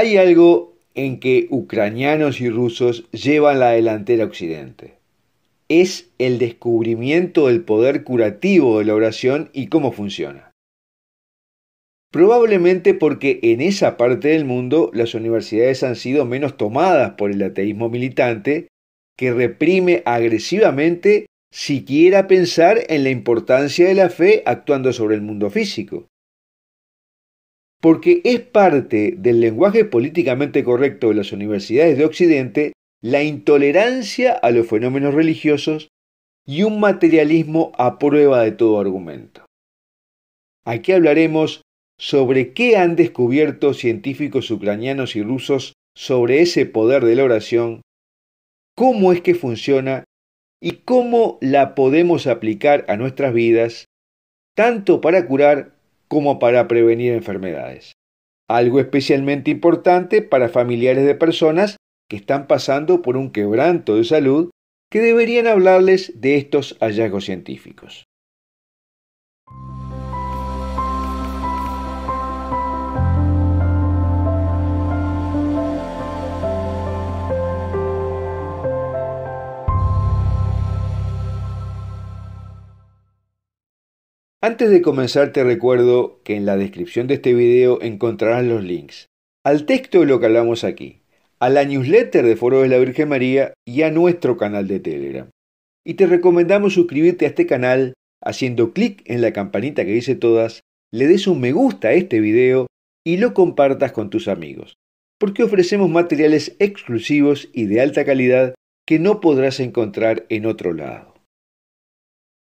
Hay algo en que ucranianos y rusos llevan la delantera Occidente. Es el descubrimiento del poder curativo de la oración y cómo funciona. Probablemente porque en esa parte del mundo las universidades han sido menos tomadas por el ateísmo militante que reprime agresivamente siquiera pensar en la importancia de la fe actuando sobre el mundo físico porque es parte del lenguaje políticamente correcto de las universidades de Occidente la intolerancia a los fenómenos religiosos y un materialismo a prueba de todo argumento. Aquí hablaremos sobre qué han descubierto científicos ucranianos y rusos sobre ese poder de la oración, cómo es que funciona y cómo la podemos aplicar a nuestras vidas, tanto para curar como para prevenir enfermedades. Algo especialmente importante para familiares de personas que están pasando por un quebranto de salud que deberían hablarles de estos hallazgos científicos. Antes de comenzar te recuerdo que en la descripción de este video encontrarás los links al texto de lo que hablamos aquí, a la newsletter de Foro de la Virgen María y a nuestro canal de Telegram. Y te recomendamos suscribirte a este canal haciendo clic en la campanita que dice todas, le des un me gusta a este video y lo compartas con tus amigos, porque ofrecemos materiales exclusivos y de alta calidad que no podrás encontrar en otro lado.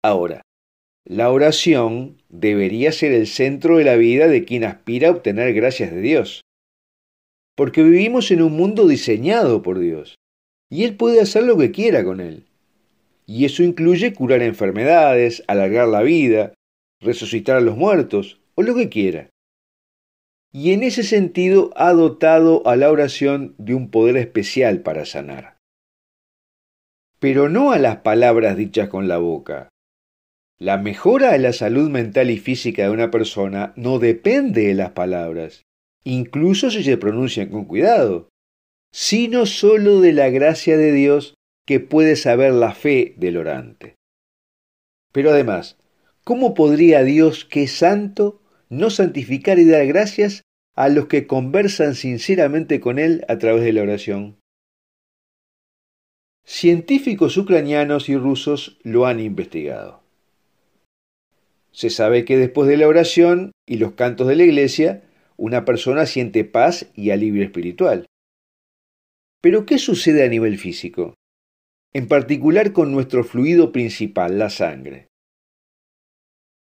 Ahora, la oración debería ser el centro de la vida de quien aspira a obtener gracias de Dios. Porque vivimos en un mundo diseñado por Dios, y Él puede hacer lo que quiera con Él. Y eso incluye curar enfermedades, alargar la vida, resucitar a los muertos, o lo que quiera. Y en ese sentido ha dotado a la oración de un poder especial para sanar. Pero no a las palabras dichas con la boca, la mejora de la salud mental y física de una persona no depende de las palabras, incluso si se pronuncian con cuidado, sino sólo de la gracia de Dios que puede saber la fe del orante. Pero además, ¿cómo podría Dios, que es santo, no santificar y dar gracias a los que conversan sinceramente con Él a través de la oración? Científicos ucranianos y rusos lo han investigado. Se sabe que después de la oración y los cantos de la iglesia, una persona siente paz y alivio espiritual. Pero ¿qué sucede a nivel físico? En particular con nuestro fluido principal, la sangre.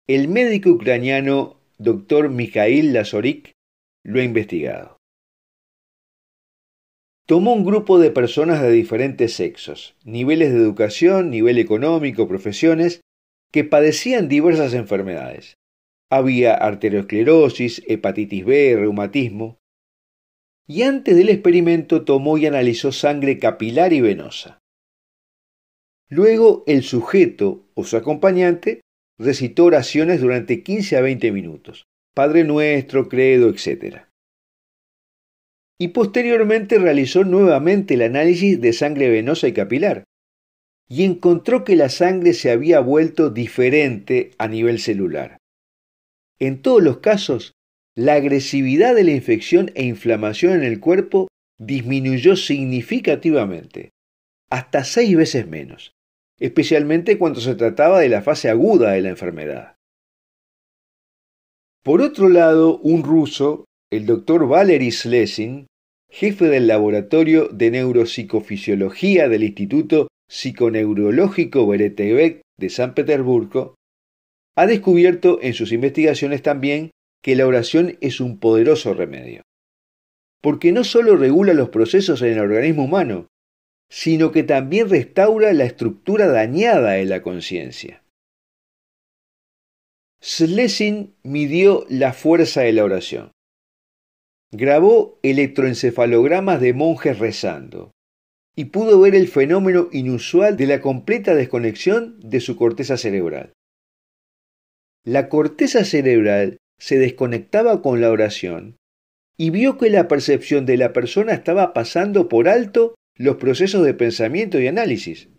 El médico ucraniano Dr. Mikhail Lazorik lo ha investigado. Tomó un grupo de personas de diferentes sexos, niveles de educación, nivel económico, profesiones, que padecían diversas enfermedades. Había arteriosclerosis, hepatitis B, reumatismo. Y antes del experimento tomó y analizó sangre capilar y venosa. Luego el sujeto o su acompañante recitó oraciones durante 15 a 20 minutos. Padre nuestro, credo, etc. Y posteriormente realizó nuevamente el análisis de sangre venosa y capilar, y encontró que la sangre se había vuelto diferente a nivel celular. En todos los casos, la agresividad de la infección e inflamación en el cuerpo disminuyó significativamente, hasta seis veces menos, especialmente cuando se trataba de la fase aguda de la enfermedad. Por otro lado, un ruso, el doctor Valery Slesin, jefe del Laboratorio de Neuropsicofisiología del Instituto psiconeurológico e Beretebek de San Petersburgo, ha descubierto en sus investigaciones también que la oración es un poderoso remedio, porque no solo regula los procesos en el organismo humano, sino que también restaura la estructura dañada de la conciencia. Slesin midió la fuerza de la oración. Grabó electroencefalogramas de monjes rezando y pudo ver el fenómeno inusual de la completa desconexión de su corteza cerebral. La corteza cerebral se desconectaba con la oración y vio que la percepción de la persona estaba pasando por alto los procesos de pensamiento y análisis.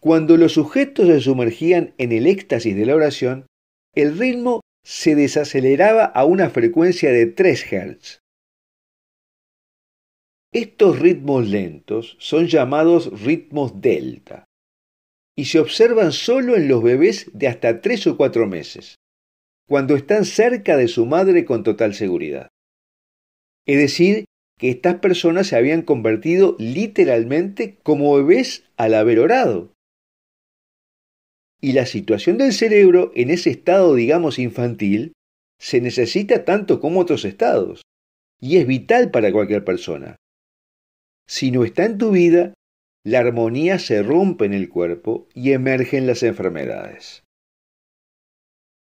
Cuando los sujetos se sumergían en el éxtasis de la oración, el ritmo se desaceleraba a una frecuencia de 3 Hz. Estos ritmos lentos son llamados ritmos delta y se observan solo en los bebés de hasta 3 o 4 meses, cuando están cerca de su madre con total seguridad. Es decir, que estas personas se habían convertido literalmente como bebés al haber orado. Y la situación del cerebro en ese estado, digamos, infantil, se necesita tanto como otros estados, y es vital para cualquier persona. Si no está en tu vida, la armonía se rompe en el cuerpo y emergen las enfermedades.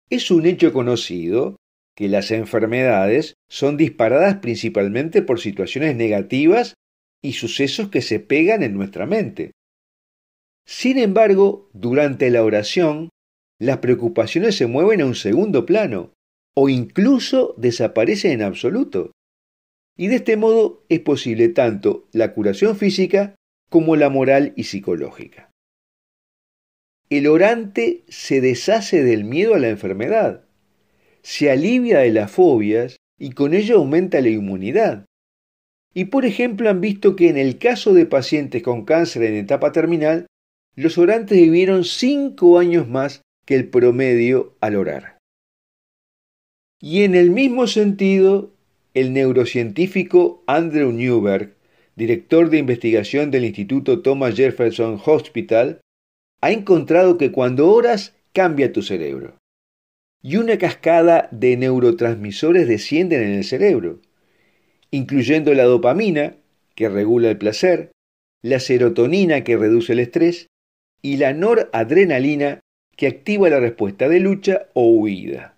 Es un hecho conocido que las enfermedades son disparadas principalmente por situaciones negativas y sucesos que se pegan en nuestra mente. Sin embargo, durante la oración, las preocupaciones se mueven a un segundo plano o incluso desaparecen en absoluto. Y de este modo es posible tanto la curación física como la moral y psicológica. El orante se deshace del miedo a la enfermedad, se alivia de las fobias y con ello aumenta la inmunidad. Y por ejemplo han visto que en el caso de pacientes con cáncer en etapa terminal, los orantes vivieron 5 años más que el promedio al orar. Y en el mismo sentido, el neurocientífico Andrew Newberg, director de investigación del Instituto Thomas Jefferson Hospital, ha encontrado que cuando oras cambia tu cerebro. Y una cascada de neurotransmisores descienden en el cerebro, incluyendo la dopamina, que regula el placer, la serotonina, que reduce el estrés, y la noradrenalina, que activa la respuesta de lucha o huida.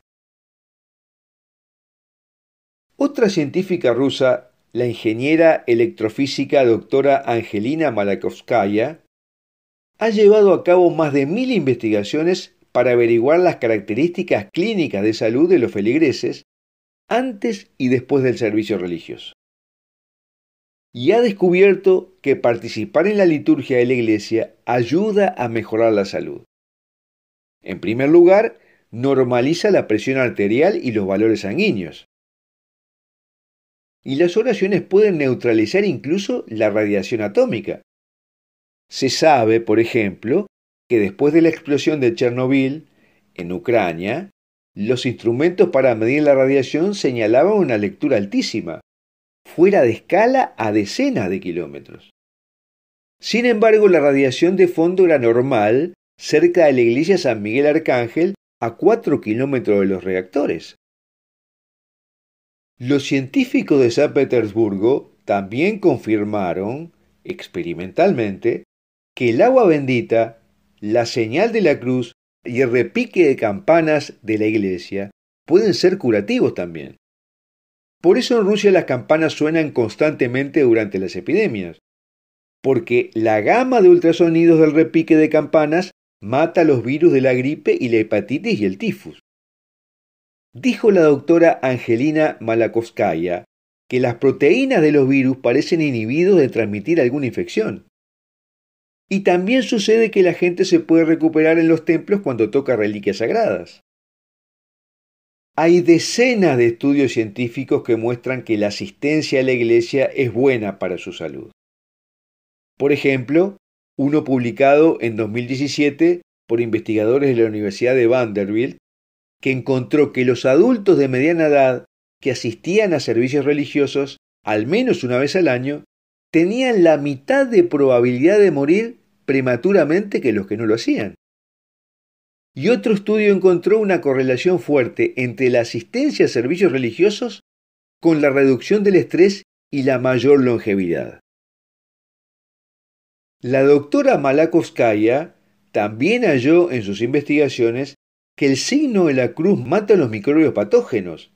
Otra científica rusa, la ingeniera electrofísica doctora Angelina Malakovskaya, ha llevado a cabo más de mil investigaciones para averiguar las características clínicas de salud de los feligreses antes y después del servicio religioso. Y ha descubierto que participar en la liturgia de la iglesia ayuda a mejorar la salud. En primer lugar, normaliza la presión arterial y los valores sanguíneos y las oraciones pueden neutralizar incluso la radiación atómica. Se sabe, por ejemplo, que después de la explosión de Chernobyl, en Ucrania, los instrumentos para medir la radiación señalaban una lectura altísima, fuera de escala a decenas de kilómetros. Sin embargo, la radiación de fondo era normal cerca de la iglesia San Miguel Arcángel a 4 kilómetros de los reactores. Los científicos de San Petersburgo también confirmaron, experimentalmente, que el agua bendita, la señal de la cruz y el repique de campanas de la iglesia pueden ser curativos también. Por eso en Rusia las campanas suenan constantemente durante las epidemias, porque la gama de ultrasonidos del repique de campanas mata los virus de la gripe y la hepatitis y el tifus. Dijo la doctora Angelina Malakovskaya que las proteínas de los virus parecen inhibidos de transmitir alguna infección. Y también sucede que la gente se puede recuperar en los templos cuando toca reliquias sagradas. Hay decenas de estudios científicos que muestran que la asistencia a la iglesia es buena para su salud. Por ejemplo, uno publicado en 2017 por investigadores de la Universidad de Vanderbilt que encontró que los adultos de mediana edad que asistían a servicios religiosos al menos una vez al año tenían la mitad de probabilidad de morir prematuramente que los que no lo hacían. Y otro estudio encontró una correlación fuerte entre la asistencia a servicios religiosos con la reducción del estrés y la mayor longevidad. La doctora Malakovskaya también halló en sus investigaciones que el signo de la cruz mata los microbios patógenos,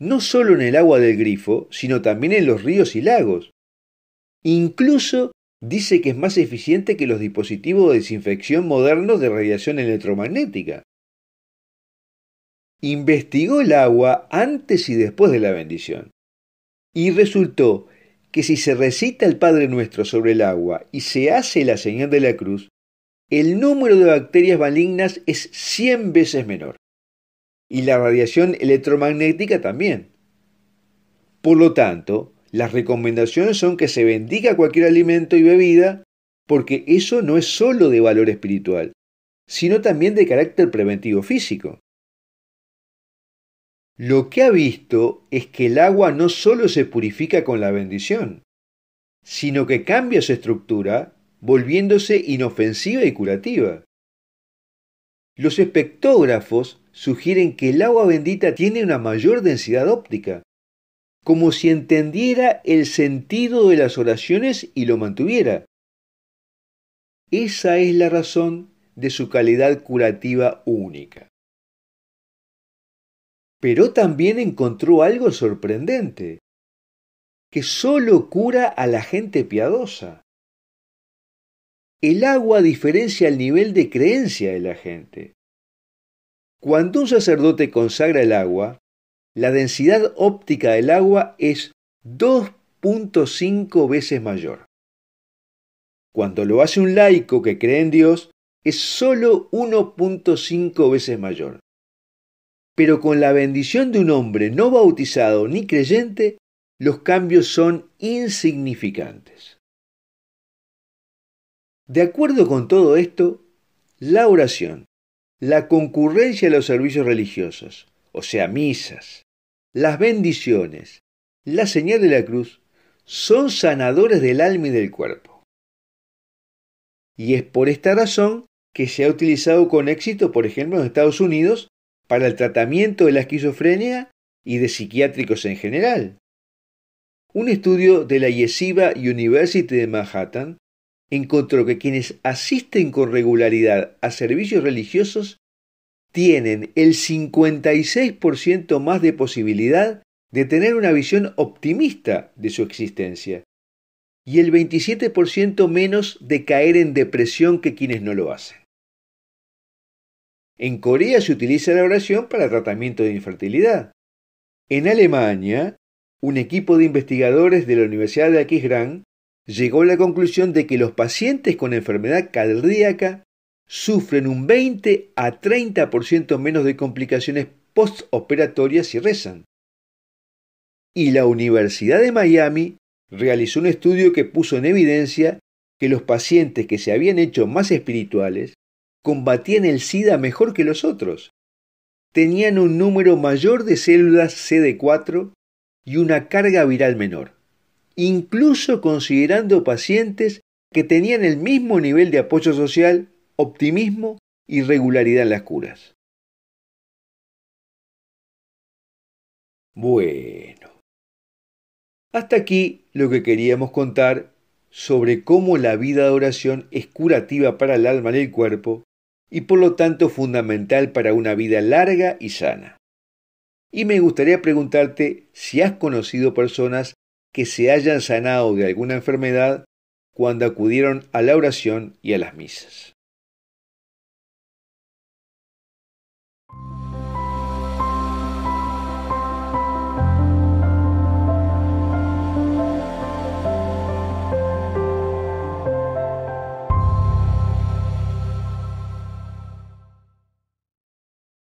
no solo en el agua del grifo, sino también en los ríos y lagos. Incluso dice que es más eficiente que los dispositivos de desinfección modernos de radiación electromagnética. Investigó el agua antes y después de la bendición. Y resultó que si se recita el Padre Nuestro sobre el agua y se hace la señal de la cruz, el número de bacterias malignas es 100 veces menor. Y la radiación electromagnética también. Por lo tanto, las recomendaciones son que se bendiga cualquier alimento y bebida porque eso no es solo de valor espiritual, sino también de carácter preventivo físico. Lo que ha visto es que el agua no solo se purifica con la bendición, sino que cambia su estructura volviéndose inofensiva y curativa. Los espectógrafos sugieren que el agua bendita tiene una mayor densidad óptica, como si entendiera el sentido de las oraciones y lo mantuviera. Esa es la razón de su calidad curativa única. Pero también encontró algo sorprendente, que sólo cura a la gente piadosa. El agua diferencia el nivel de creencia de la gente. Cuando un sacerdote consagra el agua, la densidad óptica del agua es 2.5 veces mayor. Cuando lo hace un laico que cree en Dios, es sólo 1.5 veces mayor. Pero con la bendición de un hombre no bautizado ni creyente, los cambios son insignificantes. De acuerdo con todo esto, la oración, la concurrencia a los servicios religiosos, o sea, misas, las bendiciones, la señal de la cruz, son sanadores del alma y del cuerpo. Y es por esta razón que se ha utilizado con éxito, por ejemplo, en Estados Unidos, para el tratamiento de la esquizofrenia y de psiquiátricos en general. Un estudio de la Yeshiva University de Manhattan encontró que quienes asisten con regularidad a servicios religiosos tienen el 56% más de posibilidad de tener una visión optimista de su existencia y el 27% menos de caer en depresión que quienes no lo hacen. En Corea se utiliza la oración para tratamiento de infertilidad. En Alemania, un equipo de investigadores de la Universidad de Aquisgrán llegó a la conclusión de que los pacientes con enfermedad cardíaca sufren un 20 a 30% menos de complicaciones postoperatorias si rezan. Y la Universidad de Miami realizó un estudio que puso en evidencia que los pacientes que se habían hecho más espirituales combatían el SIDA mejor que los otros. Tenían un número mayor de células CD4 y una carga viral menor incluso considerando pacientes que tenían el mismo nivel de apoyo social, optimismo y regularidad en las curas. Bueno, hasta aquí lo que queríamos contar sobre cómo la vida de oración es curativa para el alma y el cuerpo y por lo tanto fundamental para una vida larga y sana. Y me gustaría preguntarte si has conocido personas que se hayan sanado de alguna enfermedad cuando acudieron a la oración y a las misas.